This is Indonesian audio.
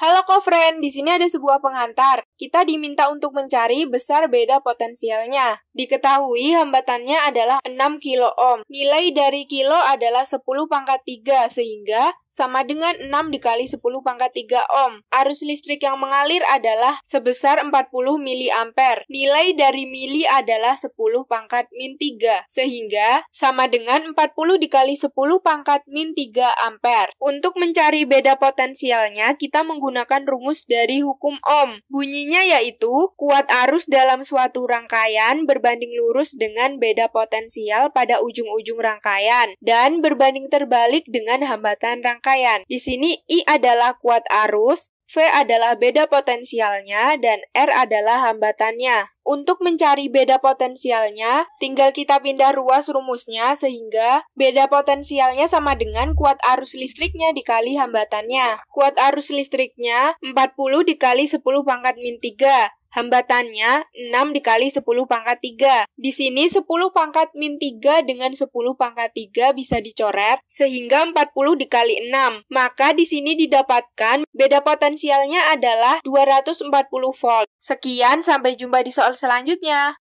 Halo co-friend, di sini ada sebuah pengantar. Kita diminta untuk mencari besar beda potensialnya. Diketahui hambatannya adalah 6 kilo ohm. Nilai dari kilo adalah 10 pangkat 3 sehingga sama dengan 6 dikali 10 pangkat 3 ohm. Arus listrik yang mengalir adalah sebesar 40 mili ampere. Nilai dari mili adalah 10 pangkat min 3 sehingga sama dengan 40 dikali 10 pangkat min 3 ampere. Untuk mencari beda potensialnya kita menggunakan menggunakan rumus dari hukum Ohm. Bunyinya yaitu kuat arus dalam suatu rangkaian berbanding lurus dengan beda potensial pada ujung-ujung rangkaian dan berbanding terbalik dengan hambatan rangkaian. Di sini I adalah kuat arus, V adalah beda potensialnya, dan R adalah hambatannya. Untuk mencari beda potensialnya, tinggal kita pindah ruas rumusnya sehingga beda potensialnya sama dengan kuat arus listriknya dikali hambatannya. Kuat arus listriknya 40 dikali 10 pangkat min 3, Hambatannya 6 dikali 10 pangkat 3. Di sini 10 pangkat min 3 dengan 10 pangkat 3 bisa dicoret, sehingga 40 dikali 6. Maka di sini didapatkan beda potensialnya adalah 240 volt. Sekian, sampai jumpa di soal soal selanjutnya.